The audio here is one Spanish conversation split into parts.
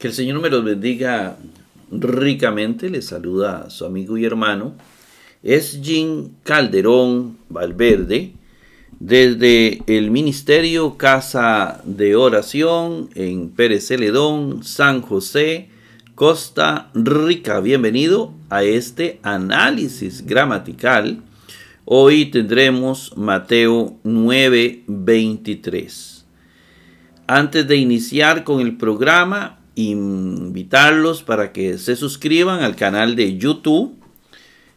Que el Señor me los bendiga ricamente. le saluda a su amigo y hermano. Es Jim Calderón Valverde desde el Ministerio Casa de Oración en Pérez Celedón, San José, Costa Rica. Bienvenido a este análisis gramatical. Hoy tendremos Mateo 9:23. Antes de iniciar con el programa, invitarlos para que se suscriban al canal de YouTube.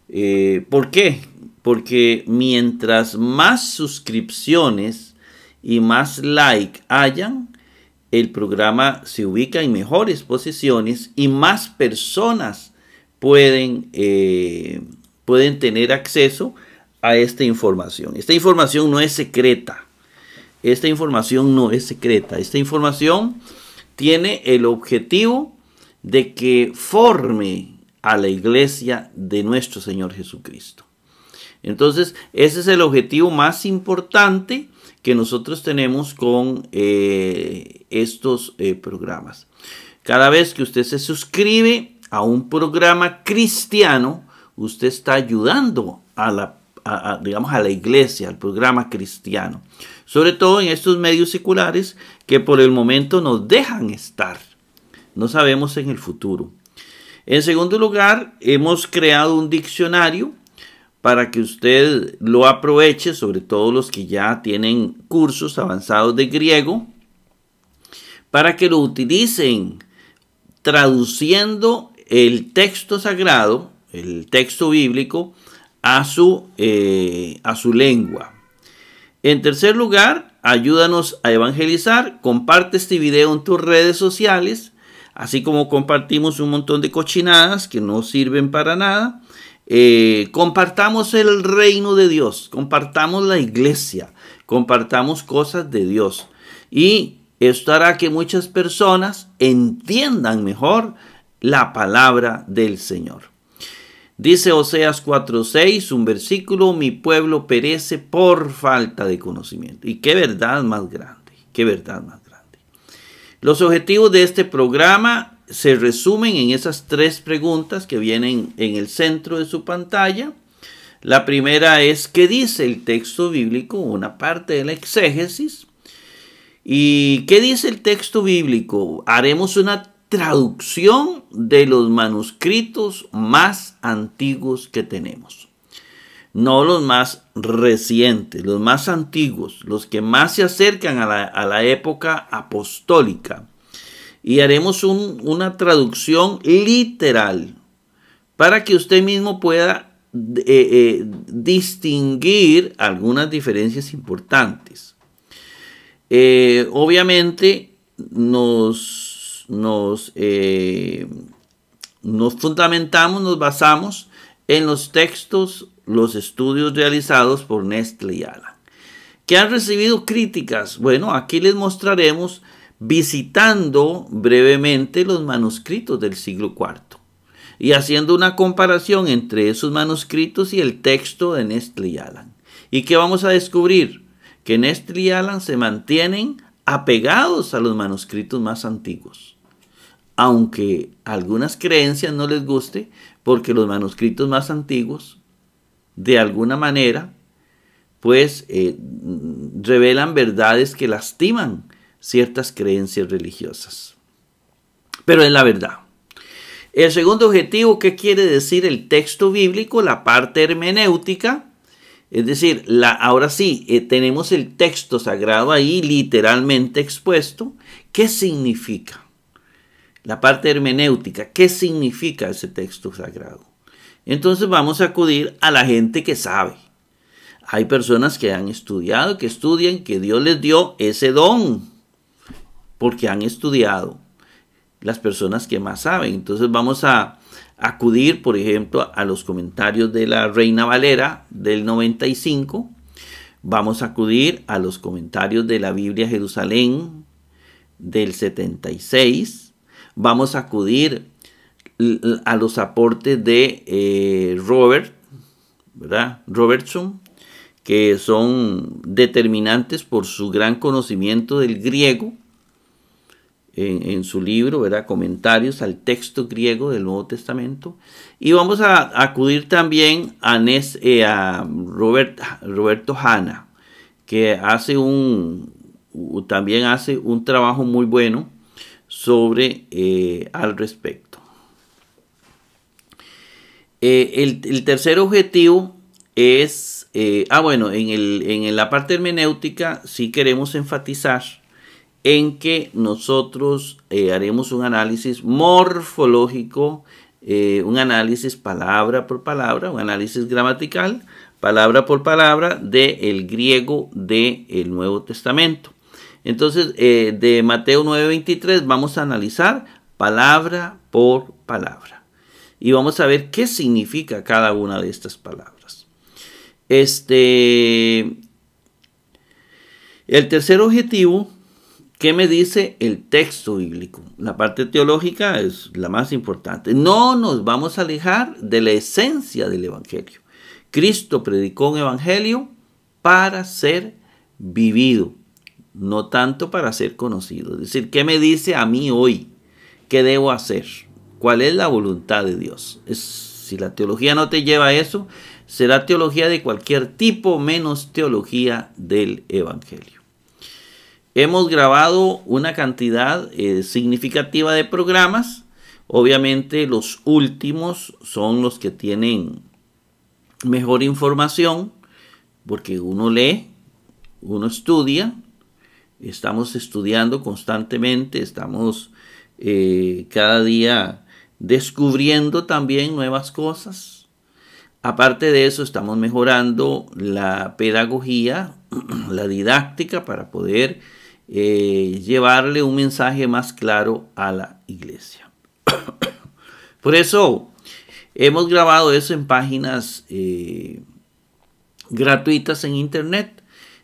Eh, ¿Por qué? Porque mientras más suscripciones y más like hayan, el programa se ubica en mejores posiciones y más personas pueden, eh, pueden tener acceso a esta información. Esta información no es secreta. Esta información no es secreta. Esta información tiene el objetivo de que forme a la iglesia de nuestro Señor Jesucristo. Entonces, ese es el objetivo más importante que nosotros tenemos con eh, estos eh, programas. Cada vez que usted se suscribe a un programa cristiano, usted está ayudando a la, digamos, a la iglesia, al programa cristiano sobre todo en estos medios seculares que por el momento nos dejan estar. No sabemos en el futuro. En segundo lugar, hemos creado un diccionario para que usted lo aproveche, sobre todo los que ya tienen cursos avanzados de griego, para que lo utilicen traduciendo el texto sagrado, el texto bíblico, a su, eh, a su lengua. En tercer lugar, ayúdanos a evangelizar, comparte este video en tus redes sociales, así como compartimos un montón de cochinadas que no sirven para nada. Eh, compartamos el reino de Dios, compartamos la iglesia, compartamos cosas de Dios. Y esto hará que muchas personas entiendan mejor la palabra del Señor. Dice Oseas 4:6, un versículo, mi pueblo perece por falta de conocimiento. Y qué verdad más grande, qué verdad más grande. Los objetivos de este programa se resumen en esas tres preguntas que vienen en el centro de su pantalla. La primera es qué dice el texto bíblico, una parte de la exégesis. ¿Y qué dice el texto bíblico? Haremos una traducción de los manuscritos más antiguos que tenemos. No los más recientes, los más antiguos, los que más se acercan a la, época apostólica. Y haremos una traducción literal para que usted mismo pueda eh, eh, distinguir algunas diferencias importantes. Eh, obviamente nos eh, nos, fundamentamos, nos basamos en los textos, los estudios realizados por Nestle y Alan. ¿Qué han recibido críticas? Bueno, aquí les mostraremos visitando brevemente los manuscritos del siglo IV y haciendo una comparación entre esos manuscritos y el texto de Nestle y Alan. ¿Y qué vamos a descubrir? Que Nestle y Alan se mantienen apegados a los manuscritos más antiguos aunque algunas creencias no les guste, porque los manuscritos más antiguos, de alguna manera, pues eh, revelan verdades que lastiman ciertas creencias religiosas. Pero es la verdad. El segundo objetivo, ¿qué quiere decir el texto bíblico? La parte hermenéutica. Es decir, la, ahora sí, eh, tenemos el texto sagrado ahí literalmente expuesto. ¿Qué significa? la parte hermenéutica, ¿qué significa ese texto sagrado? Entonces vamos a acudir a la gente que sabe. Hay personas que han estudiado, que estudian, que Dios les dio ese don, porque han estudiado. Las personas que más saben. Entonces vamos a acudir, por ejemplo, a los comentarios de la Reina Valera del 95. Vamos a acudir a los comentarios de la Biblia Jerusalén del 76 Vamos a acudir a los aportes de eh, Robert, ¿verdad? Robertson, que son determinantes por su gran conocimiento del griego en, su libro, ¿verdad? Comentarios al texto griego del Nuevo Testamento. Y vamos a, acudir también a, eh, a Roberto Hanna, que hace un, también hace un trabajo muy bueno sobre eh, al respecto. Eh, el, tercer objetivo es, eh, ah bueno, en, el, en, la parte hermenéutica si queremos enfatizar en que nosotros haremos un análisis morfológico, un análisis palabra por palabra, un análisis gramatical, palabra por palabra, del el griego del Nuevo Testamento. Entonces, eh, de Mateo 9:23 vamos a analizar palabra por palabra. Y vamos a ver qué significa cada una de estas palabras. Este, el tercer objetivo, ¿qué me dice el texto bíblico? La parte teológica es la más importante. No nos vamos a alejar de la esencia del Evangelio. Cristo predicó un Evangelio para ser vivido no tanto para ser conocido. Es decir, ¿qué me dice a mí hoy? ¿Qué debo hacer? ¿Cuál es la voluntad de Dios? si la teología no te lleva a eso, será teología de cualquier tipo menos teología del Evangelio. Hemos grabado una cantidad eh, significativa de programas. Obviamente los últimos son los que tienen mejor información, porque uno lee, uno estudia, estamos estudiando constantemente, estamos eh, cada día descubriendo también nuevas cosas. Aparte de eso, estamos mejorando la pedagogía, la didáctica, para poder eh, llevarle un mensaje más claro a la iglesia. Por eso, hemos grabado eso en páginas eh, gratuitas en Internet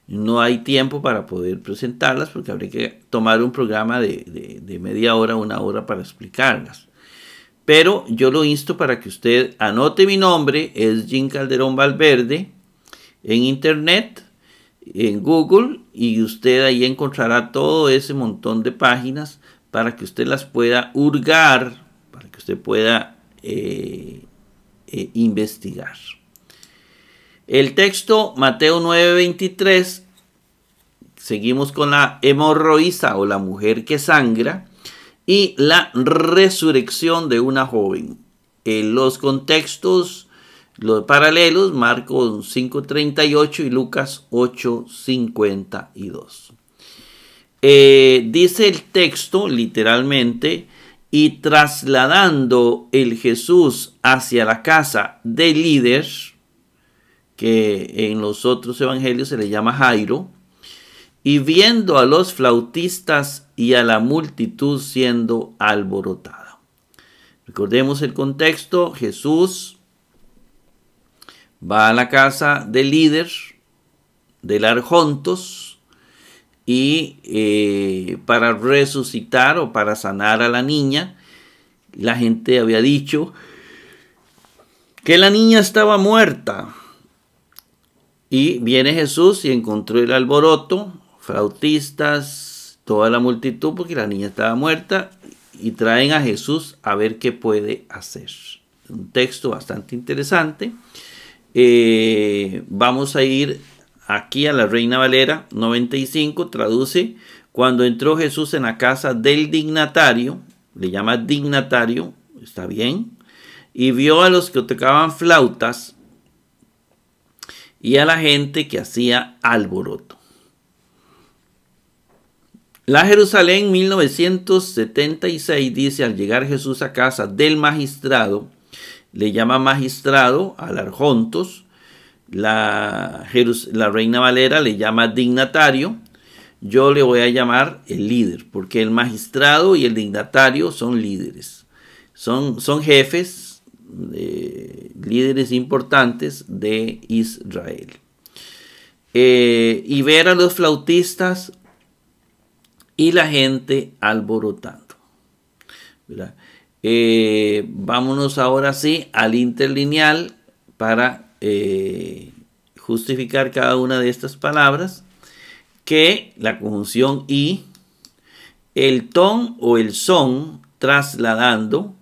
no hay tiempo para poder presentarlas porque habría que tomar un programa de, de, media hora, una hora para explicarlas. Pero yo lo insto para que usted anote mi nombre, es Jim Calderón Valverde, en internet, en Google, y usted ahí encontrará todo ese montón de páginas para que usted las pueda hurgar, para que usted pueda eh, eh, investigar. El texto Mateo 9:23, seguimos con la hemorroiza o la mujer que sangra y la resurrección de una joven. En los contextos los paralelos, Marcos 5:38 y Lucas 8:52. Eh, dice el texto literalmente, y trasladando el Jesús hacia la casa de líder, que en los otros evangelios se le llama Jairo, y viendo a los flautistas y a la multitud siendo alborotada. Recordemos el contexto, Jesús va a la casa del líder del Arjontos y eh, para resucitar o para sanar a la niña, la gente había dicho que la niña estaba muerta y viene Jesús y encontró el alboroto, flautistas, toda la multitud, porque la niña estaba muerta, y traen a Jesús a ver qué puede hacer. Un texto bastante interesante. Eh, vamos a ir aquí a la Reina Valera 95, traduce, cuando entró Jesús en la casa del dignatario, le llama dignatario, está bien, y vio a los que tocaban flautas y a la gente que hacía alboroto. La Jerusalén 1976 dice, al llegar Jesús a casa del magistrado, le llama magistrado al Arjontos, la, la Reina Valera le llama dignatario, yo le voy a llamar el líder, porque el magistrado y el dignatario son líderes, son, son jefes, líderes importantes de Israel. Eh, y ver a los flautistas y la gente alborotando. Eh, vámonos ahora sí al interlineal para eh, justificar cada una de estas palabras, que la conjunción y, el ton o el son trasladando,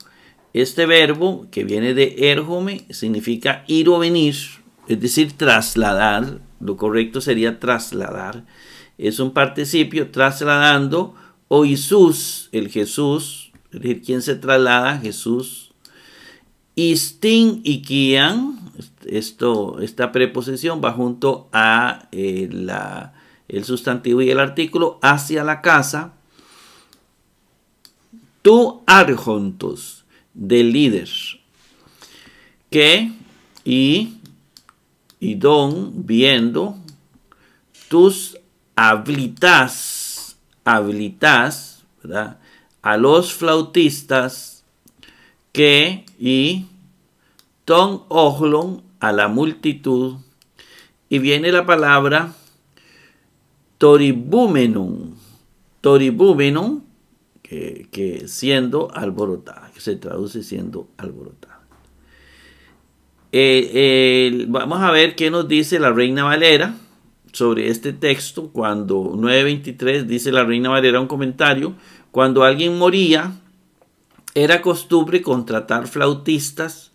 este verbo, que viene de Erjome significa ir o venir, es decir, trasladar. Lo correcto sería trasladar. Es un participio trasladando o Isus, el Jesús, decir, ¿quién se traslada? Jesús. Istin y Kian, esto, esta preposición va junto a eh, el sustantivo y el artículo hacia la casa. Tu arjontos de líder. Que y, y don viendo tus habilitas, habilitas, ¿verdad? A los flautistas que y don ojlon, a la multitud. Y viene la palabra toribúmenum. Toribúmenum que, siendo alborotada, que se traduce siendo alborotada. Eh, vamos a ver qué nos dice la Reina Valera sobre este texto cuando 923 dice la Reina Valera un comentario, cuando alguien moría era costumbre contratar flautistas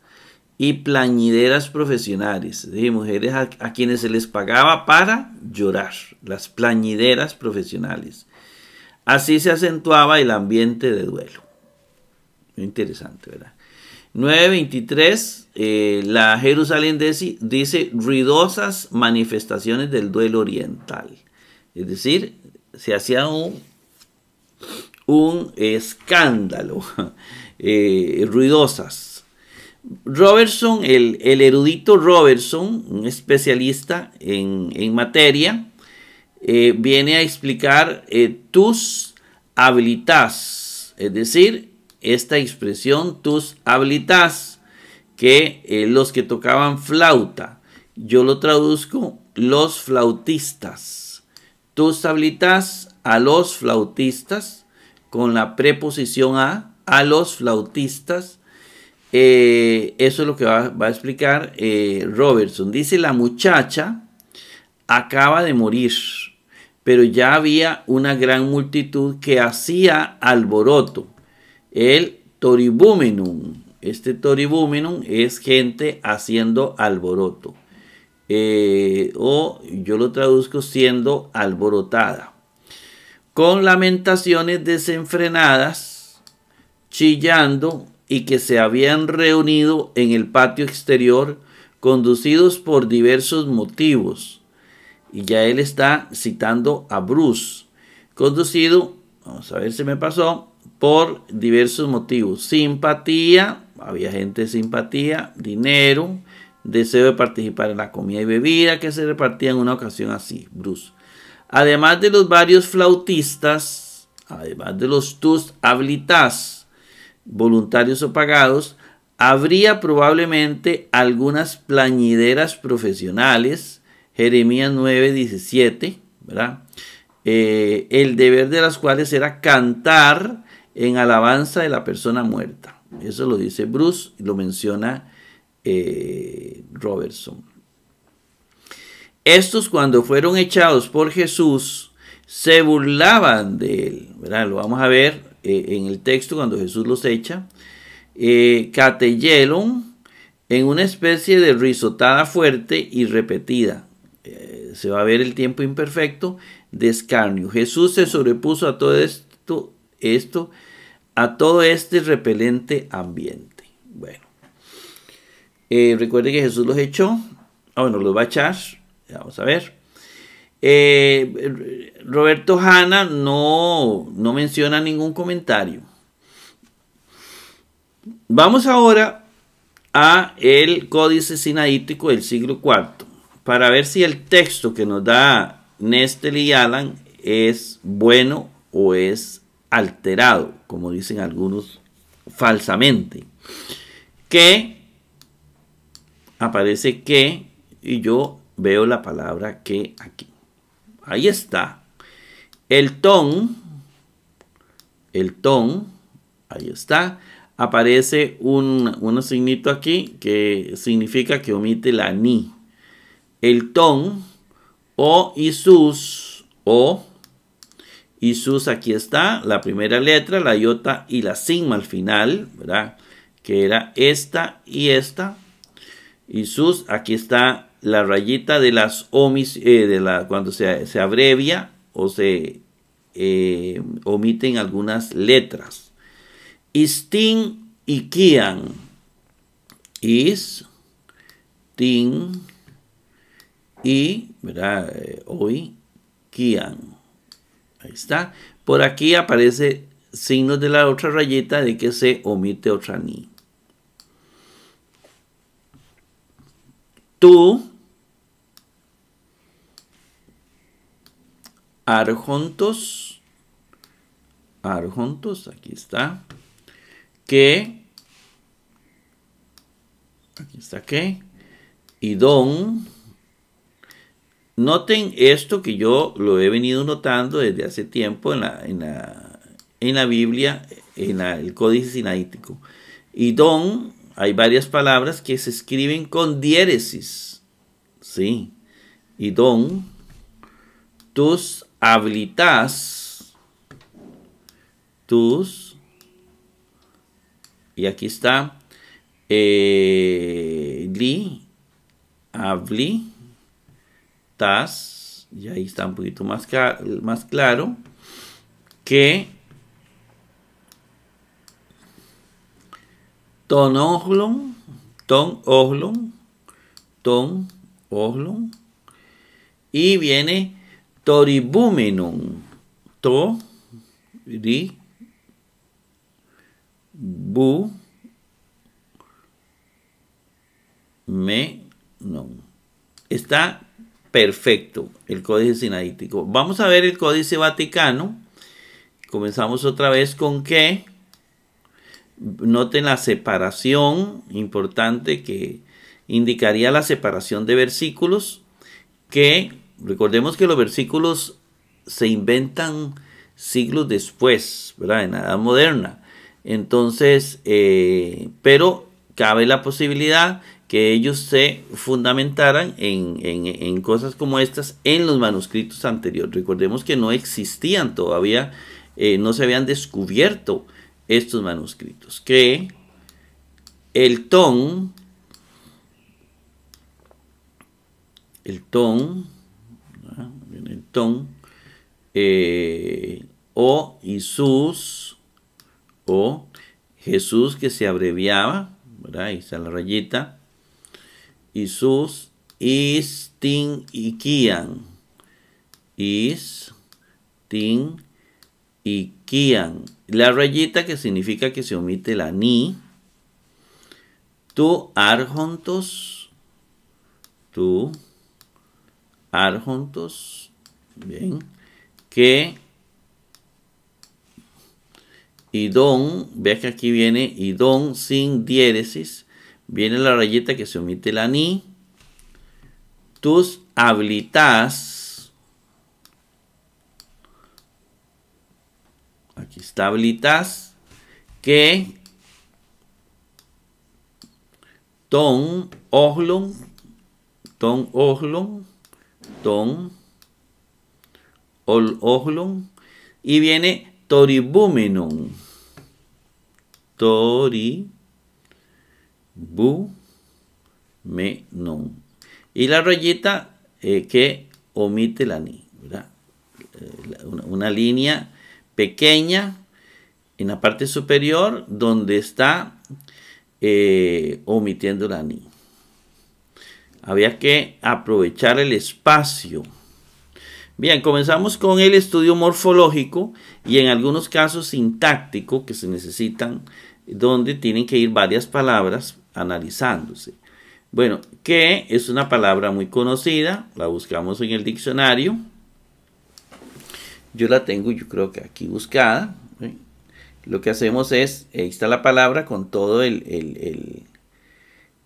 y plañideras profesionales, de mujeres a quienes se les pagaba para llorar, las plañideras profesionales Así se acentuaba el ambiente de duelo. interesante, ¿verdad? 9.23, eh, la Jerusalén dice ruidosas manifestaciones del duelo oriental. Es decir, se hacía un, un escándalo, eh, ruidosas. Robertson, el, erudito Robertson, un especialista en, en materia, eh, viene a explicar eh, tus habilitas, es decir, esta expresión tus habilitas, que eh, los que tocaban flauta, yo lo traduzco los flautistas, tus habilitas a los flautistas, con la preposición a, a los flautistas, eso es lo que va, a explicar Robertson. Dice, la muchacha acaba de morir pero ya había una gran multitud que hacía alboroto. El toribúmenum. este toribúmenum es gente haciendo alboroto. Eh, o yo lo traduzco siendo alborotada. Con lamentaciones desenfrenadas, chillando y que se habían reunido en el patio exterior, conducidos por diversos motivos y ya él está citando a Bruce, conducido, vamos a ver si me pasó, por diversos motivos. Simpatía, había gente simpatía, dinero, deseo de participar en la comida y bebida que se repartía en una ocasión así, Bruce. Además de los varios flautistas, además de los tus habilitas, voluntarios o pagados, habría probablemente algunas plañideras profesionales, Jeremías 9.17 17, ¿verdad? Eh, el deber de las cuales era cantar en alabanza de la persona muerta. Eso lo dice Bruce y lo menciona eh, Robertson. Estos cuando fueron echados por Jesús se burlaban de él. ¿verdad? Lo vamos a ver eh, en el texto cuando Jesús los echa. Cateyeron en una especie de risotada fuerte y repetida. Eh, se va a ver el tiempo imperfecto de escarnio. Jesús se sobrepuso a todo esto, esto, a todo este repelente ambiente. Bueno, eh, recuerden que Jesús los echó, ah bueno, los va a echar, vamos a ver. Eh, Roberto Hanna no, no menciona ningún comentario. Vamos ahora a el Códice Sinaítico del siglo IV para ver si el texto que nos da Nestle y Alan es bueno o es alterado, como dicen algunos falsamente. Que aparece que y yo veo la palabra que aquí. Ahí está. El ton, el ton, ahí está. Aparece un, un signito aquí que significa que omite la ni el ton o y sus o y sus aquí está la primera letra la iota y la sigma al final verdad que era esta y esta y sus aquí está la rayita de las omis eh, de la cuando se, abrevia o se eh, omiten algunas letras istin y kian is tin y, ¿verdad? Eh, hoy, Kian. Ahí está. Por aquí aparece signos de la otra rayeta de que se omite otra ni. Tú, arjontos, arjontos, aquí está, que, aquí está que, y don, Noten esto que yo lo he venido notando desde hace tiempo en la, Biblia, en el Códice Sinaítico. Y don, hay varias palabras que se escriben con diéresis. Sí. Y don, tus habilitas, tus, y aquí está, eh, li, habli, TAS, y ahí está un poquito más, más claro, que Ton Ohlon, Ton y viene Toribumenum, To, Ri, Bu, Me, no. Está perfecto, el códice sinaítico. Vamos a ver el códice vaticano. Comenzamos otra vez con que noten la separación importante que indicaría la separación de versículos que recordemos que los versículos se inventan siglos después, ¿verdad? En la edad moderna. Entonces, eh, pero cabe la posibilidad que ellos se fundamentaran en, cosas como estas en los manuscritos anteriores. Recordemos que no existían todavía, eh, no se habían descubierto estos manuscritos. Que el ton, el ton, ah, el ton, eh, o Jesús, o Jesús que se abreviaba, ¿verdad? Ahí está la rayita y sus y Istinquian. La rayita que significa que se omite la ni. Tu arjontos. Tu arjontos. Bien. Que Idon, veas que aquí viene idón sin diéresis Viene la rayeta que se omite la ni. Tus habilitas. Aquí está habilitas. Que. Ton oglon Ton oglon Ton. Ol Y viene toribúmenon. Tori bu, me, non Y la rayita eh, que omite la ni, eh, Una, línea pequeña en la parte superior donde está eh, omitiendo la ni. Había que aprovechar el espacio. Bien, comenzamos con el estudio morfológico y en algunos casos sintáctico que se necesitan, donde tienen que ir varias palabras analizándose. Bueno, que es una palabra muy conocida, la buscamos en el diccionario. Yo la tengo, yo creo que aquí buscada. Lo que hacemos es, ahí está la palabra con todo el, el,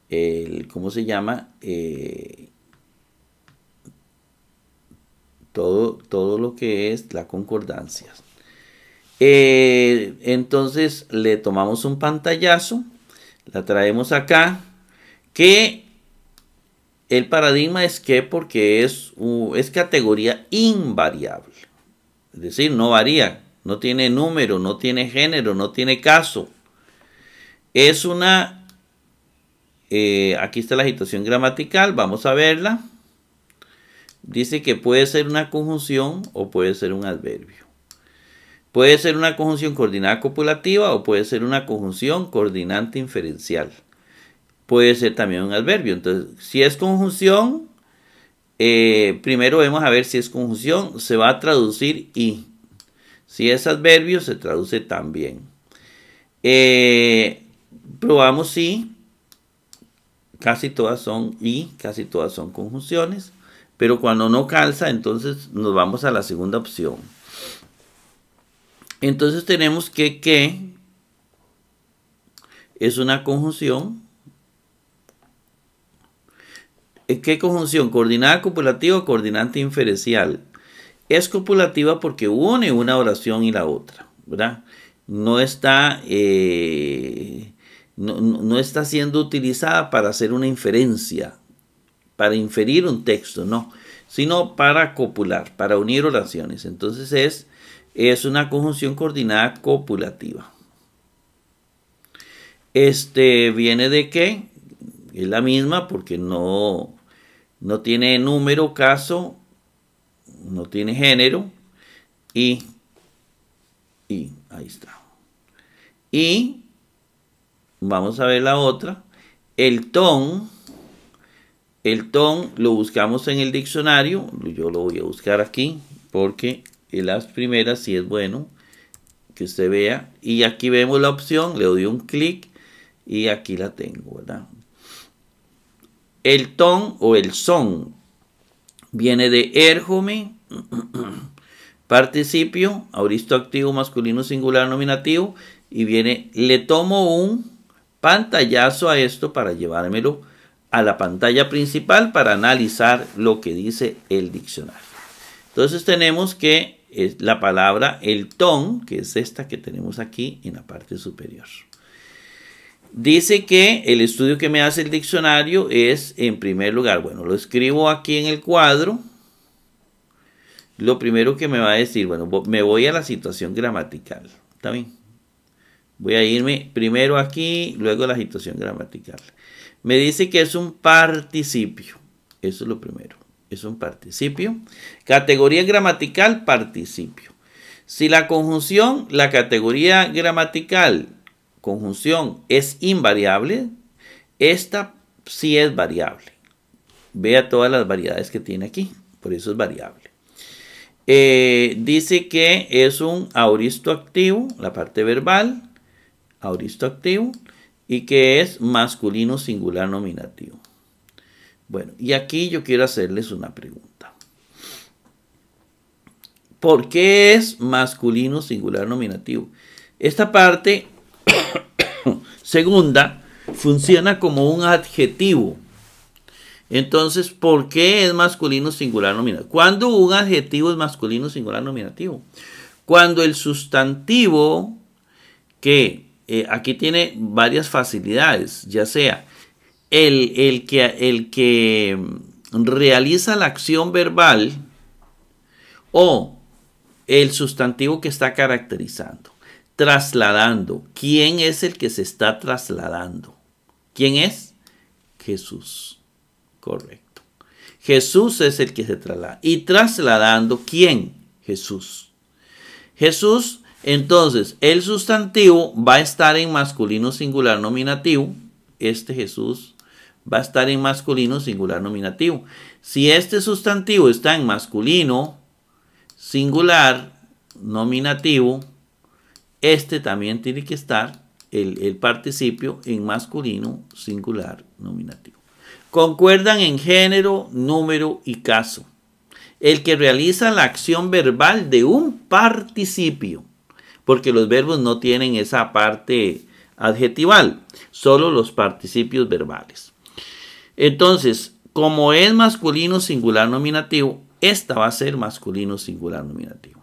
el ¿cómo se llama? Eh, todo, todo lo que es la concordancia. Eh, entonces le tomamos un pantallazo la traemos acá, que el paradigma es que porque es, es categoría invariable, es decir, no varía, no tiene número, no tiene género, no tiene caso. Es una, eh, aquí está la situación gramatical, vamos a verla. Dice que puede ser una conjunción o puede ser un adverbio. Puede ser una conjunción coordinada copulativa o puede ser una conjunción coordinante inferencial. Puede ser también un adverbio. Entonces, si es conjunción, eh, primero vemos a ver si es conjunción, se va a traducir y. Si es adverbio, se traduce también. Eh, probamos si. Casi todas son y, casi todas son conjunciones. Pero cuando no calza, entonces nos vamos a la segunda opción. Entonces tenemos que que es una conjunción. ¿Qué conjunción? Coordinada copulativa o coordinante inferencial. Es copulativa porque une una oración y la otra, ¿verdad? No está, eh, no, no está siendo utilizada para hacer una inferencia, para inferir un texto, no, sino para copular, para unir oraciones. Entonces es es una conjunción coordinada copulativa. Este viene de qué? Es la misma porque no, no tiene número, caso, no tiene género y, y ahí está. Y vamos a ver la otra. El ton, el ton lo buscamos en el diccionario, yo lo voy a buscar aquí porque las primeras, si es bueno que usted vea. Y aquí vemos la opción, le doy un clic y aquí la tengo, ¿verdad? El ton o el son viene de erjome, participio, auristo activo masculino singular nominativo y viene, le tomo un pantallazo a esto para llevármelo a la pantalla principal para analizar lo que dice el diccionario. Entonces tenemos que es la palabra el ton, que es esta que tenemos aquí en la parte superior. Dice que el estudio que me hace el diccionario es, en primer lugar, bueno, lo escribo aquí en el cuadro. Lo primero que me va a decir, bueno, me voy a la situación gramatical. ¿Está bien? Voy a irme primero aquí, luego a la situación gramatical. Me dice que es un participio. Eso es lo primero es un participio. Categoría gramatical, participio. Si la conjunción, la categoría gramatical, conjunción, es invariable, esta sí es variable. Vea todas las variedades que tiene aquí, por eso es variable. Eh, dice que es un auristo activo, la parte verbal, auristo activo, y que es masculino singular nominativo. Bueno, y aquí yo quiero hacerles una pregunta. ¿Por qué es masculino singular nominativo? Esta parte segunda funciona como un adjetivo. Entonces, ¿por qué es masculino singular nominativo? ¿Cuándo un adjetivo es masculino singular nominativo? Cuando el sustantivo, que eh, aquí tiene varias facilidades, ya sea el, que, el que realiza la acción verbal o el sustantivo que está caracterizando. Trasladando. ¿Quién es el que se está trasladando? ¿Quién es? Jesús. Correcto. Jesús es el que se traslada. ¿Y trasladando quién? Jesús. Jesús, entonces, el sustantivo va a estar en masculino singular nominativo. Este Jesús va a estar en masculino singular nominativo. Si este sustantivo está en masculino singular nominativo, este también tiene que estar el, participio en masculino singular nominativo. Concuerdan en género, número y caso. El que realiza la acción verbal de un participio, porque los verbos no tienen esa parte adjetival, solo los participios verbales. Entonces, como es masculino singular nominativo, esta va a ser masculino singular nominativo.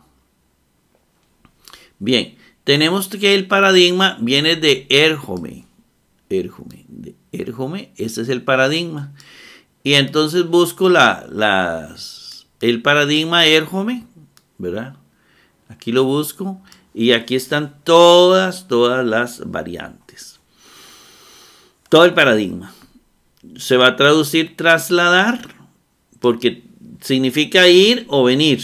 Bien, tenemos que el paradigma viene de Erjome. Erjome, de Erjome, este es el paradigma. Y entonces busco la, las, el paradigma Erjome, ¿verdad? Aquí lo busco y aquí están todas, todas las variantes. Todo el paradigma se va a traducir trasladar, porque significa ir o venir.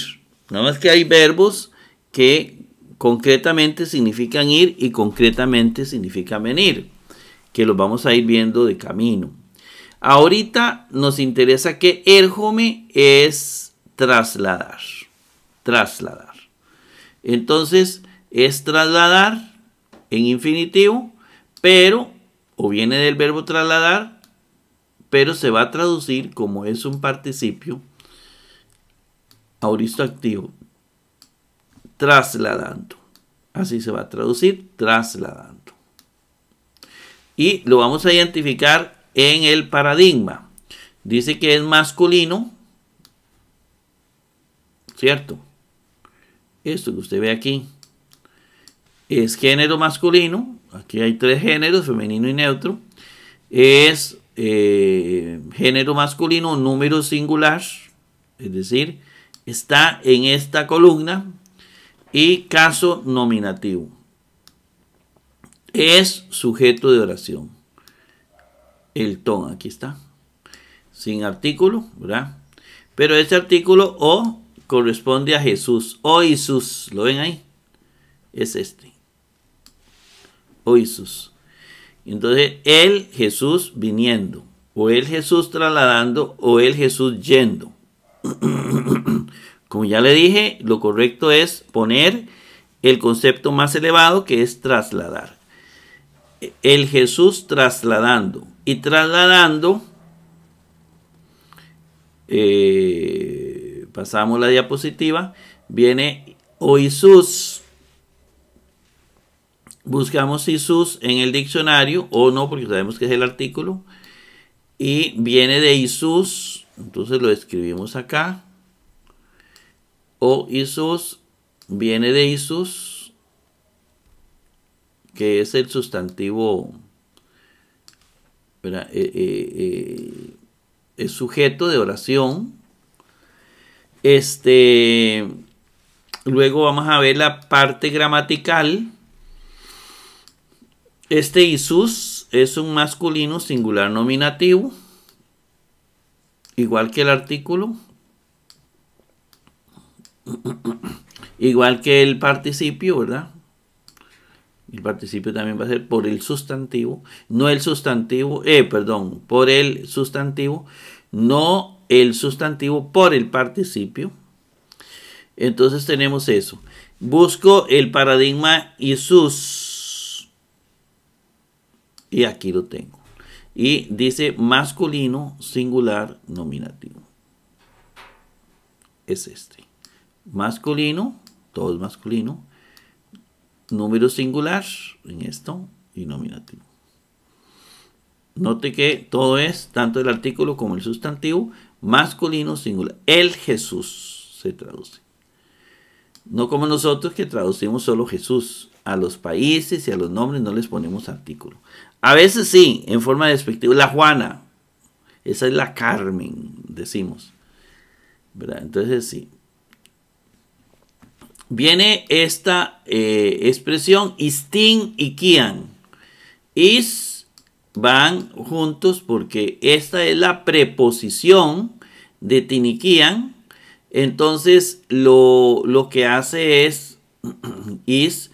Nada más que hay verbos que concretamente significan ir y concretamente significan venir, que los vamos a ir viendo de camino. Ahorita nos interesa que erjome es trasladar, trasladar. Entonces es trasladar en infinitivo, pero o viene del verbo trasladar pero se va a traducir como es un participio auristo activo trasladando. Así se va a traducir, trasladando. Y lo vamos a identificar en el paradigma. Dice que es masculino, ¿cierto? Esto que usted ve aquí es género masculino. Aquí hay tres géneros, femenino y neutro. Es eh, género masculino, número singular, es decir, está en esta columna, y caso nominativo. Es sujeto de oración. El ton, aquí está. Sin artículo, ¿verdad? Pero este artículo O corresponde a Jesús. O Jesús, ¿lo ven ahí? Es este. O Jesús. Entonces, el Jesús viniendo, o el Jesús trasladando, o el Jesús yendo. Como ya le dije, lo correcto es poner el concepto más elevado que es trasladar. El Jesús trasladando. Y trasladando, eh, pasamos la diapositiva, viene Jesús buscamos Isus en el diccionario o no, porque sabemos que es el artículo, y viene de Isus, entonces lo escribimos acá, o Isus viene de Isus, que es el sustantivo, el eh, eh, eh, sujeto de oración. Este, luego vamos a ver la parte gramatical este Isus es un masculino singular nominativo, igual que el artículo, igual que el participio, ¿verdad? El participio también va a ser por el sustantivo, no el sustantivo, eh, perdón, por el sustantivo, no el sustantivo por el participio. Entonces tenemos eso. Busco el paradigma Isus y aquí lo tengo. Y dice masculino, singular, nominativo. Es este. Masculino, todo es masculino. Número singular en esto y nominativo. Note que todo es, tanto el artículo como el sustantivo, masculino, singular. El Jesús se traduce. No como nosotros que traducimos solo Jesús a los países y a los nombres no les ponemos artículo. A veces sí, en forma de despectiva. La Juana, esa es la Carmen, decimos. Entonces sí. Viene esta eh, expresión. expresión, istin y kian. Is van juntos porque esta es la preposición de tiniquian. Entonces lo, lo que hace es, is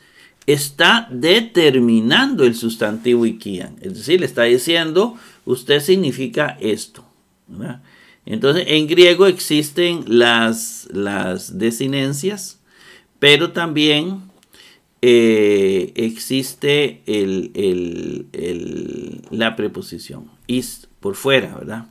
está determinando el sustantivo ikian. Es decir, le está diciendo, usted significa esto. Entonces, en griego existen las, desinencias, pero también eh, existe la preposición is por fuera, ¿verdad?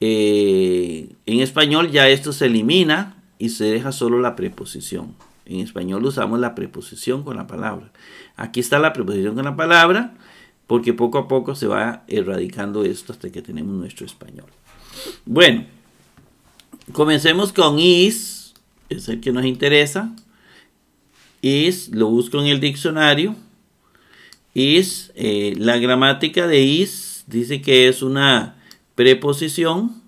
Eh, en español ya esto se elimina y se deja solo la preposición. En español usamos la preposición con la palabra. Aquí está la preposición con la palabra porque poco a poco se va erradicando esto hasta que tenemos nuestro español. Bueno, comencemos con is, es el que nos interesa. Is, lo busco en el diccionario. Is, eh, la gramática de is dice que es una preposición.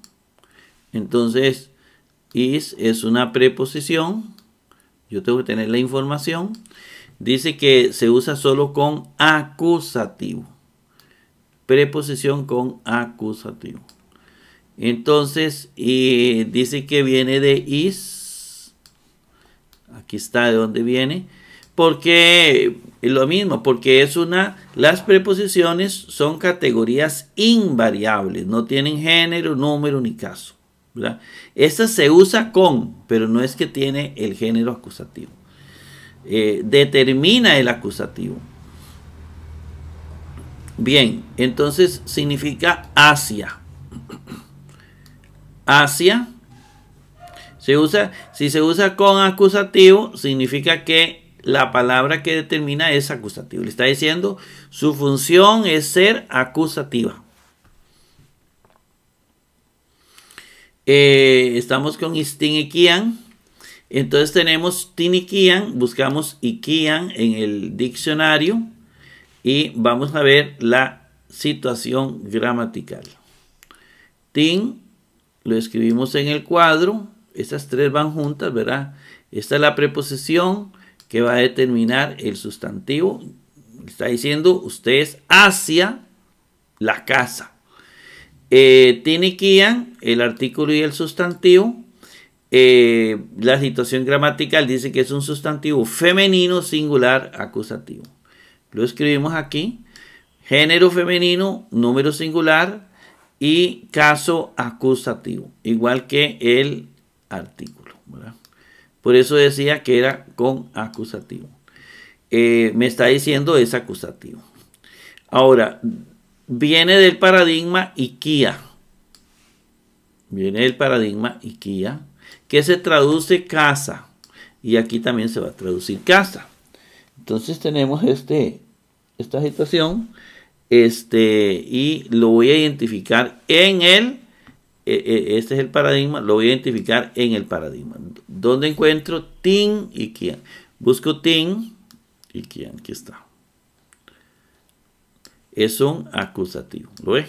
Entonces, is es una preposición yo tengo que tener la información. Dice que se usa solo con acusativo. Preposición con acusativo. Entonces, dice que viene de is. Aquí está de dónde viene. Porque es lo mismo, porque es una. Las preposiciones son categorías invariables, no tienen género, número ni caso. Esta se usa con, pero no es que tiene el género acusativo. Eh, determina el acusativo. Bien, entonces significa hacia. Hacia. Se usa, si se usa con acusativo, significa que la palabra que determina es acusativo. Le está diciendo, su función es ser acusativa. Eh, estamos con Istin kian, Entonces tenemos Tin kian, buscamos Ikian en el diccionario y vamos a ver la situación gramatical. Tin lo escribimos en el cuadro, estas tres van juntas, ¿verdad? Esta es la preposición que va a determinar el sustantivo. Está diciendo ustedes hacia la casa. Eh, tiniquían el artículo y el sustantivo. Eh, la situación gramatical dice que es un sustantivo femenino singular acusativo. Lo escribimos aquí. Género femenino, número singular y caso acusativo, igual que el artículo. Por eso decía que era con acusativo. Eh, me está diciendo es acusativo. Ahora, viene del paradigma IKEA. Viene del paradigma IKEA, que se traduce casa. Y aquí también se va a traducir casa. Entonces tenemos este, esta situación. Este, y lo voy a identificar en el, e, e, este es el paradigma, lo voy a identificar en el paradigma. ¿Dónde encuentro? Tin y kia. Busco Tin y kia. aquí está es un acusativo. ¿Lo ves?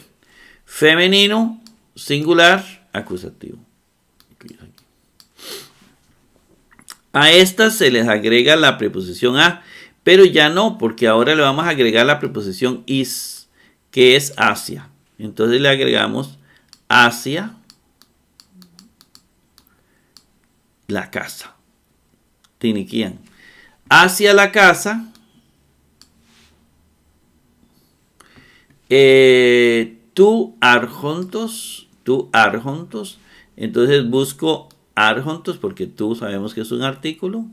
Femenino, singular, acusativo. A esta se les agrega la preposición a, pero ya no, porque ahora le vamos a agregar la preposición is, que es hacia. Entonces le agregamos hacia la casa. ¿Tiniquian? Hacia la casa Eh, tú tu arjontos, tu arjontos, entonces busco arjontos porque tú sabemos que es un artículo.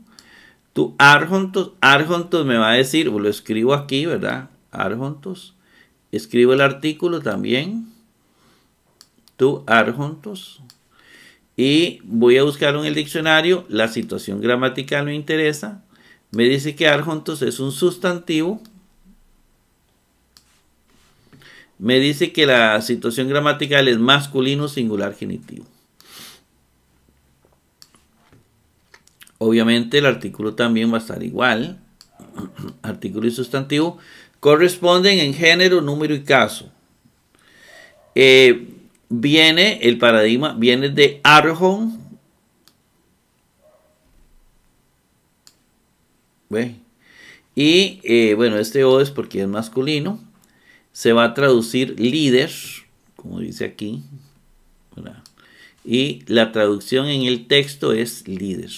Tu arjontos, arjontos me va a decir, lo escribo aquí, ¿verdad? Arjontos. Escribo el artículo también. Tú arjontos. Y voy a buscarlo en el diccionario, la situación gramatical me interesa. Me dice que arjontos es un sustantivo me dice que la situación gramatical es masculino singular genitivo. Obviamente el artículo también va a estar igual. artículo y sustantivo corresponden en género, número y caso. Eh, viene el paradigma, viene de Arjón. Y eh, bueno, este O es porque es masculino se va a traducir líder, como dice aquí, y la traducción en el texto es líder.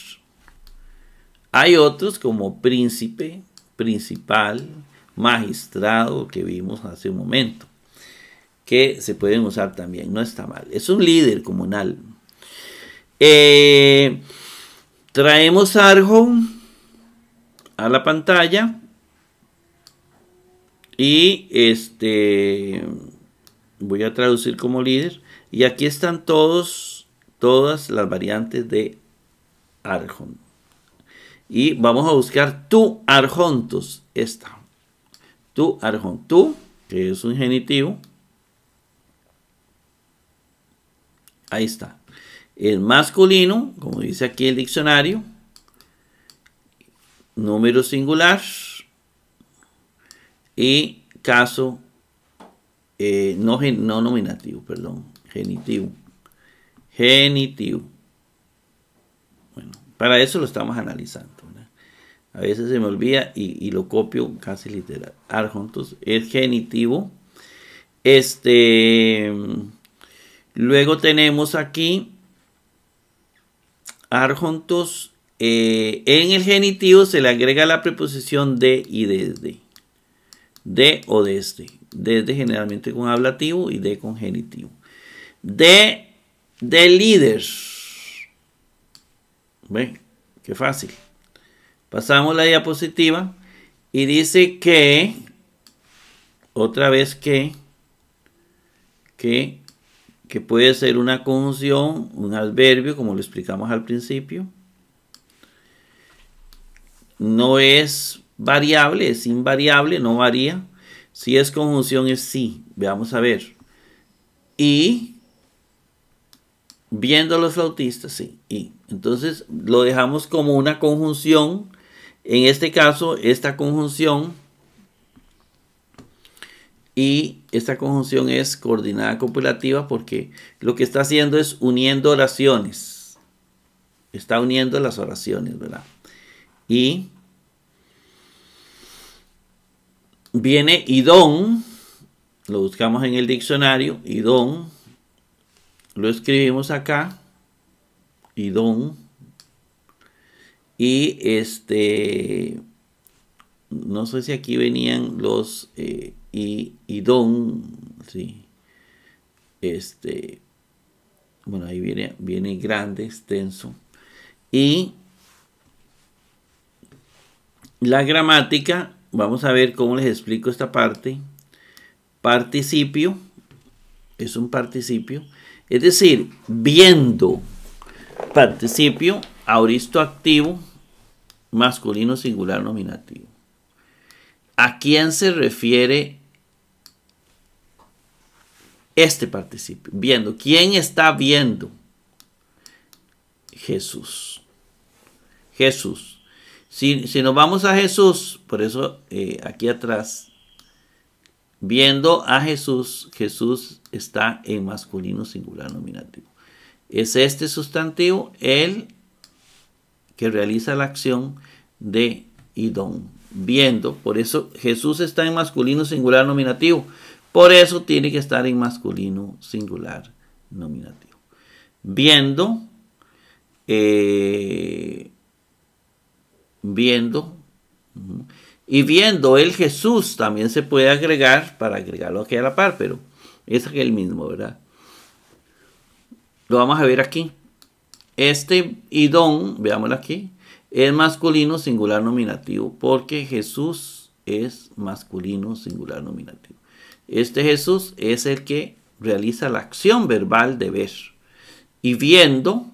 Hay otros como príncipe, principal, magistrado que vimos hace un momento, que se pueden usar también, no está mal. Es un líder comunal. Eh, traemos algo a la pantalla. Y este voy a traducir como líder. Y aquí están todos, todas las variantes de arjón. Y vamos a buscar tu arjontos. Esta. Tu arjón. Tu, que es un genitivo. Ahí está. El masculino, como dice aquí el diccionario. Número singular y caso eh, no, no nominativo, perdón, genitivo. Genitivo. Bueno, para eso lo estamos analizando. A veces se me olvida y, y lo copio casi literal. Arjontos es genitivo. Este. Luego tenemos aquí arjontos. Eh, en el genitivo se le agrega la preposición de y desde de o desde. Desde generalmente con ablativo y de con genitivo. De, de líder. ¿Ven? Qué fácil. Pasamos la diapositiva y dice que, otra vez que, que, que puede ser una conjunción, un adverbio, como lo explicamos al principio. No es variable, es invariable, no varía. Si es conjunción es sí. Veamos a ver. Y viendo los flautistas, sí. Y entonces lo dejamos como una conjunción. En este caso, esta conjunción y esta conjunción es coordinada copulativa porque lo que está haciendo es uniendo oraciones. Está uniendo las oraciones, ¿verdad? Y viene idón, lo buscamos en el diccionario, idón, lo escribimos acá, idón, y este, no sé si aquí venían los eh, idón, sí, este, bueno, ahí viene, viene grande, extenso, y la gramática vamos a ver cómo les explico esta parte. Participio es un participio, es decir, viendo participio auristo activo masculino singular nominativo. ¿A quién se refiere este participio? Viendo. ¿Quién está viendo? Jesús. Jesús. Si, nos vamos a Jesús, por eso eh, aquí atrás, viendo a Jesús, Jesús está en masculino singular nominativo. Es este sustantivo el que realiza la acción de idón, viendo. Por eso Jesús está en masculino singular nominativo. Por eso tiene que estar en masculino singular nominativo. Viendo, eh, viendo. Y viendo el Jesús también se puede agregar para agregarlo aquí a la par, pero es el mismo, ¿verdad? Lo vamos a ver aquí. Este idón, veámoslo aquí, es masculino singular nominativo, porque Jesús es masculino singular nominativo. Este Jesús es el que realiza la acción verbal de ver. Y viendo,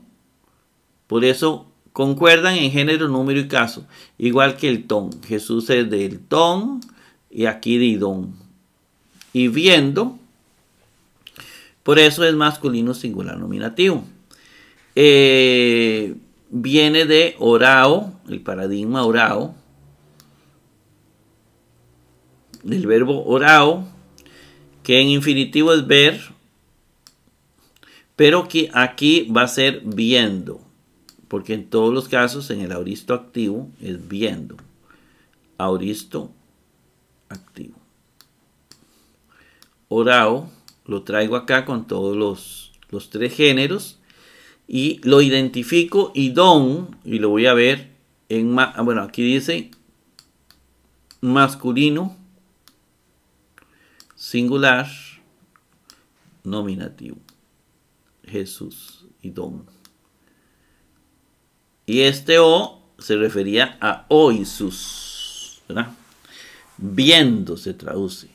por eso Concuerdan en género, número y caso, igual que el ton. Jesús es del ton y aquí de idón. Y viendo, por eso es masculino singular nominativo. Eh, viene de orao, el paradigma orao, del verbo orao, que en infinitivo es ver, pero que aquí va a ser viendo porque en todos los casos en el auristo activo es viendo. Auristo activo. Orao lo traigo acá con todos los, tres géneros y lo identifico y don, y lo voy a ver en, ah, bueno, aquí dice masculino, singular, nominativo, Jesús y don. Y este o se refería a sus, ¿verdad? Viendo se traduce.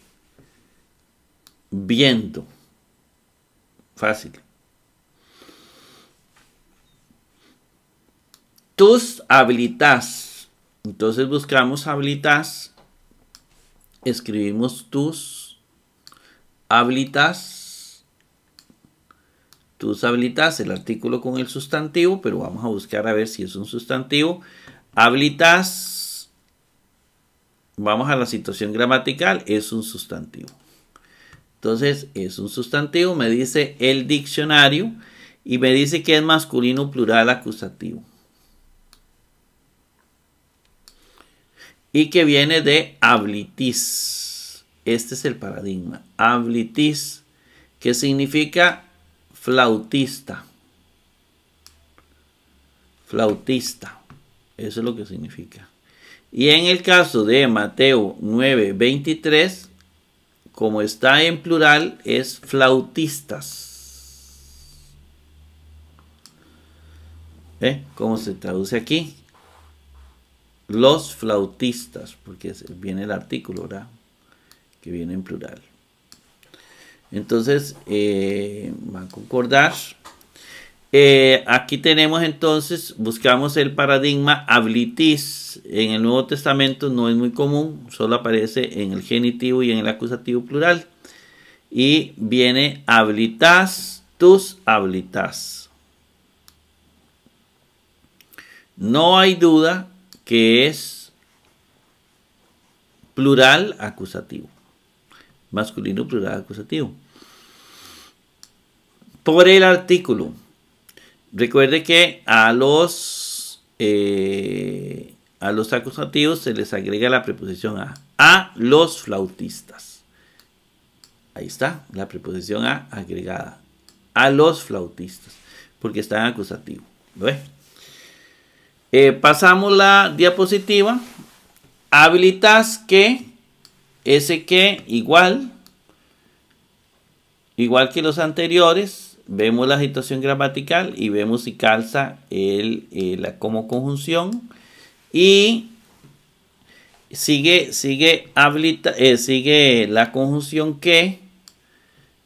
Viendo. Fácil. Tus habilitas. Entonces buscamos habilitas. Escribimos tus habilitas Tú habilitas el artículo con el sustantivo, pero vamos a buscar a ver si es un sustantivo. Habilitas, vamos a la situación gramatical, es un sustantivo. Entonces, es un sustantivo, me dice el diccionario y me dice que es masculino, plural, acusativo. Y que viene de habilitis. Este es el paradigma. Habilitis, que significa flautista. Flautista. Eso es lo que significa. Y en el caso de Mateo 9, 23, como está en plural, es flautistas. ¿Eh? ¿Cómo se traduce aquí? Los flautistas, porque viene el artículo, ¿verdad? Que viene en plural. Entonces, eh, van a concordar. Eh, aquí tenemos entonces, buscamos el paradigma habilitis. En el Nuevo Testamento no es muy común, solo aparece en el genitivo y en el acusativo plural. Y viene habilitas, tus habilitas. No hay duda que es plural acusativo masculino plural acusativo. Por el artículo. Recuerde que a los, eh, a los acusativos se les agrega la preposición a. A los flautistas. Ahí está, la preposición a agregada. A los flautistas. Porque está en acusativo. ¿Ve? Eh, pasamos la diapositiva. Habilitas que que igual, igual que los anteriores, vemos la situación gramatical y vemos si calza el, eh, como conjunción. Y sigue, sigue, habilita, eh, sigue la conjunción que,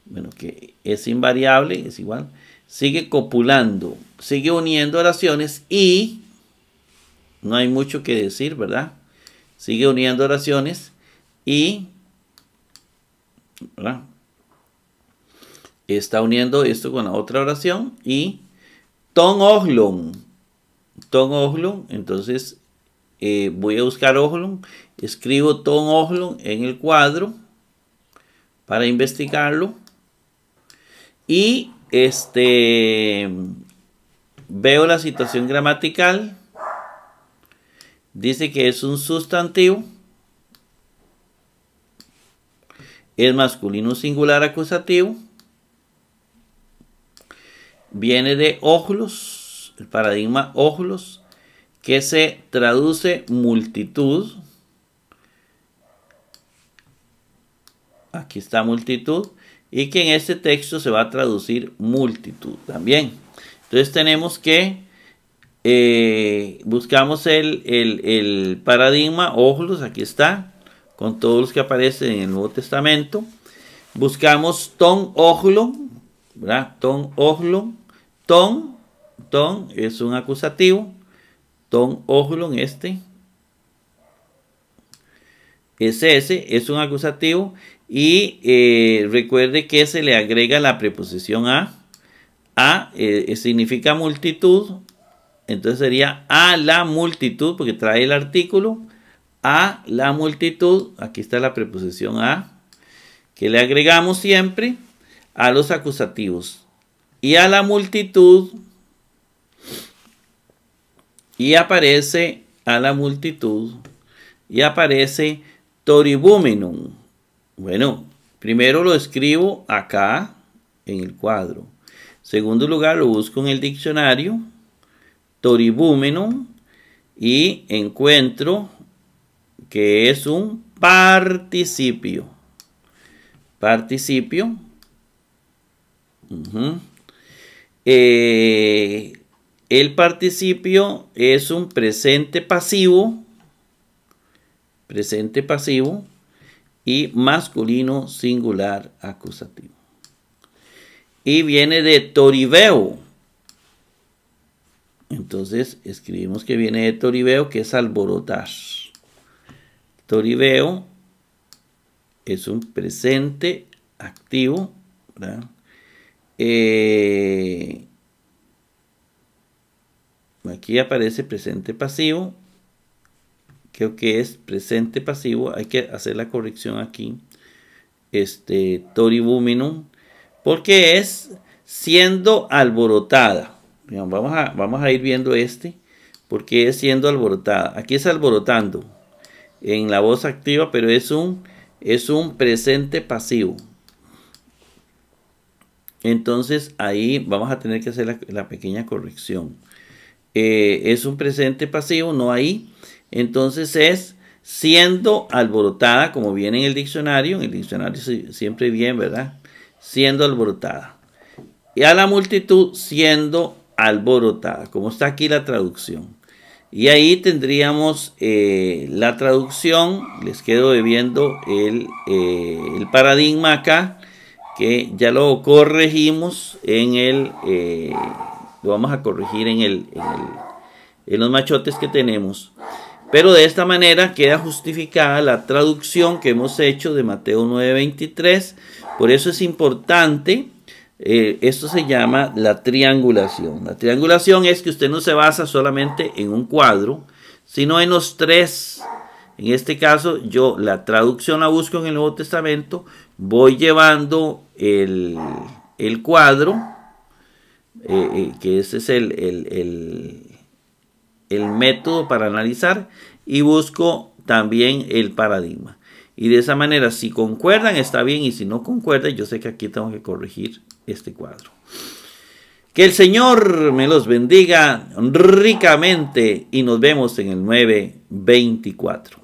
bueno, que es invariable, es igual, sigue copulando, sigue uniendo oraciones y, no hay mucho que decir, ¿verdad? Sigue uniendo oraciones y está uniendo esto con la otra oración y ton ojlon Ton ojlon entonces eh, voy a buscar ojlon, escribo ton ojlon en el cuadro para investigarlo y este veo la situación gramatical. Dice que es un sustantivo es masculino singular acusativo. Viene de ójulos el paradigma ójulos que se traduce multitud. Aquí está multitud. Y que en este texto se va a traducir multitud también. Entonces tenemos que eh, buscamos el, el, paradigma ójulos aquí está con todos los que aparecen en el Nuevo Testamento. Buscamos Ton ojulon, ¿verdad? Ton ojulon, Ton, Ton es un acusativo. Ton en este. ese es un acusativo. Y eh, recuerde que se le agrega la preposición a. A eh, eh, significa multitud. Entonces sería a la multitud porque trae el artículo a la multitud, aquí está la preposición a, que le agregamos siempre a los acusativos. Y a la multitud, y aparece a la multitud, y aparece toribumenum. Bueno, primero lo escribo acá en el cuadro. Segundo lugar, lo busco en el diccionario, toribúmenum, y encuentro que es un participio. Participio. Eh, el participio es un presente pasivo. Presente pasivo. Y masculino singular acusativo. Y viene de toribeo. Entonces escribimos que viene de toribeo, que es alborotar. Toribeo es un presente activo, eh, aquí aparece presente pasivo. Creo que es presente pasivo. Hay que hacer la corrección aquí. Este Toribuminum, Porque es siendo alborotada. Vamos a, vamos a ir viendo este. Porque es siendo alborotada. Aquí es alborotando en la voz activa, pero es un, es un presente pasivo. Entonces ahí vamos a tener que hacer la, pequeña corrección. Eh, es un presente pasivo, no ahí. Entonces es siendo alborotada, como viene en el diccionario, en el diccionario siempre bien, ¿verdad? Siendo alborotada. Y a la multitud siendo alborotada, como está aquí la traducción. Y ahí tendríamos eh, la traducción, les quedo debiendo eh, el, paradigma acá, que ya lo corregimos en el, eh, lo vamos a corregir en, el, en, en los machotes que tenemos. Pero de esta manera queda justificada la traducción que hemos hecho de Mateo 9:23. Por eso es importante eh, esto se llama la triangulación. La triangulación es que usted no se basa solamente en un cuadro, sino en los tres. En este caso, yo la traducción la busco en el Nuevo Testamento, voy llevando el, cuadro, eh, eh, que ese es el método para analizar, y busco también el paradigma. Y de esa manera, si concuerdan, está bien. Y si no concuerdan, yo sé que aquí tengo que corregir este cuadro. Que el Señor me los bendiga ricamente y nos vemos en el 924.